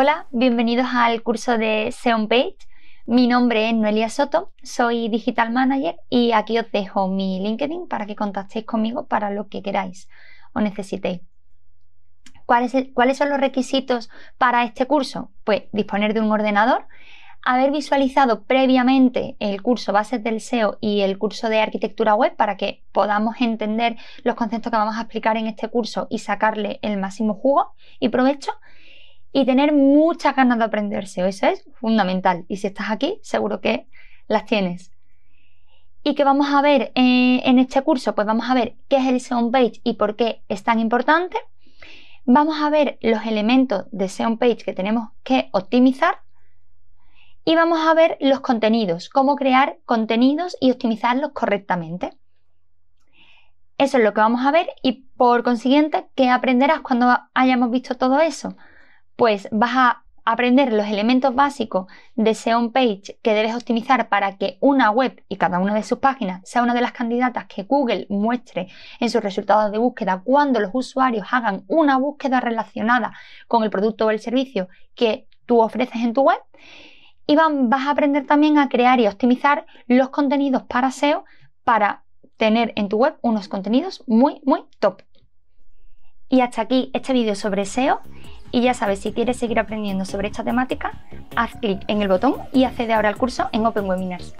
Hola, bienvenidos al curso de SEO Page. Mi nombre es Noelia Soto, soy Digital Manager y aquí os dejo mi LinkedIn para que contactéis conmigo para lo que queráis o necesitéis. ¿Cuáles, ¿Cuáles son los requisitos para este curso? Pues disponer de un ordenador, haber visualizado previamente el curso Bases del SEO y el curso de Arquitectura Web para que podamos entender los conceptos que vamos a explicar en este curso y sacarle el máximo jugo y provecho y tener muchas ganas de aprenderse. Eso es fundamental. Y si estás aquí, seguro que las tienes. ¿Y qué vamos a ver eh, en este curso? Pues vamos a ver qué es el SEO Page y por qué es tan importante. Vamos a ver los elementos de SEO Page que tenemos que optimizar. Y vamos a ver los contenidos, cómo crear contenidos y optimizarlos correctamente. Eso es lo que vamos a ver y por consiguiente, ¿qué aprenderás cuando hayamos visto todo eso? pues vas a aprender los elementos básicos de SEO page que debes optimizar para que una web y cada una de sus páginas sea una de las candidatas que Google muestre en sus resultados de búsqueda cuando los usuarios hagan una búsqueda relacionada con el producto o el servicio que tú ofreces en tu web. Y vas a aprender también a crear y optimizar los contenidos para SEO para tener en tu web unos contenidos muy, muy top. Y hasta aquí este vídeo sobre SEO. Y ya sabes, si quieres seguir aprendiendo sobre esta temática, haz clic en el botón y accede ahora al curso en Open Webinars.